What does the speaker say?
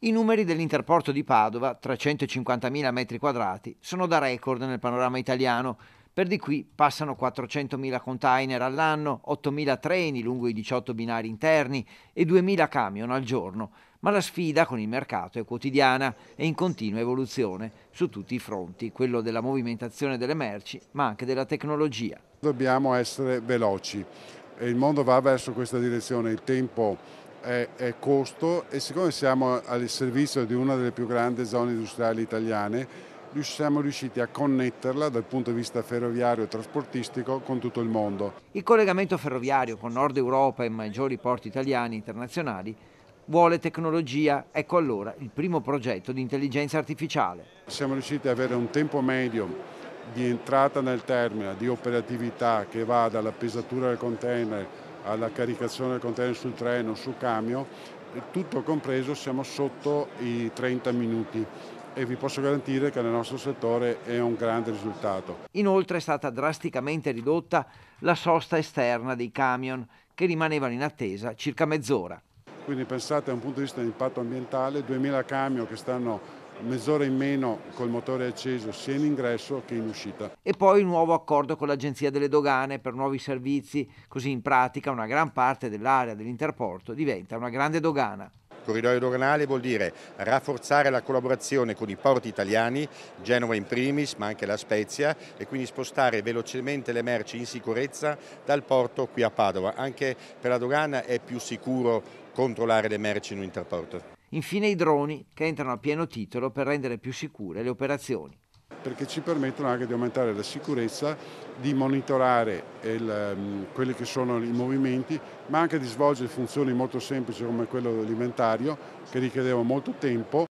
I numeri dell'interporto di Padova, 350.000 m2, sono da record nel panorama italiano. Per di qui passano 400.000 container all'anno, 8.000 treni lungo i 18 binari interni e 2.000 camion al giorno, ma la sfida con il mercato è quotidiana e in continua evoluzione su tutti i fronti, quello della movimentazione delle merci, ma anche della tecnologia. Dobbiamo essere veloci e il mondo va verso questa direzione, il tempo è, è costo e siccome siamo al servizio di una delle più grandi zone industriali italiane, siamo riusciti a connetterla dal punto di vista ferroviario e trasportistico con tutto il mondo. Il collegamento ferroviario con Nord Europa e maggiori porti italiani e internazionali vuole tecnologia, ecco allora il primo progetto di intelligenza artificiale. Siamo riusciti ad avere un tempo medio di entrata nel termine, di operatività che va dalla pesatura del container alla caricazione del container sul treno, su camion, eh, tutto compreso siamo sotto i 30 minuti e vi posso garantire che nel nostro settore è un grande risultato. Inoltre è stata drasticamente ridotta la sosta esterna dei camion che rimanevano in attesa circa mezz'ora. Quindi pensate da un punto di vista di impatto ambientale, 2000 camion che stanno mezz'ora in meno col motore acceso sia in ingresso che in uscita. E poi un nuovo accordo con l'Agenzia delle Dogane per nuovi servizi, così in pratica una gran parte dell'area dell'interporto diventa una grande dogana. Corridoio doganale vuol dire rafforzare la collaborazione con i porti italiani, Genova in primis ma anche La Spezia e quindi spostare velocemente le merci in sicurezza dal porto qui a Padova. Anche per la dogana è più sicuro controllare le merci in un interporto. Infine i droni che entrano a pieno titolo per rendere più sicure le operazioni. Perché ci permettono anche di aumentare la sicurezza, di monitorare il, ehm, quelli che sono i movimenti, ma anche di svolgere funzioni molto semplici come quello dell'inventario che richiedeva molto tempo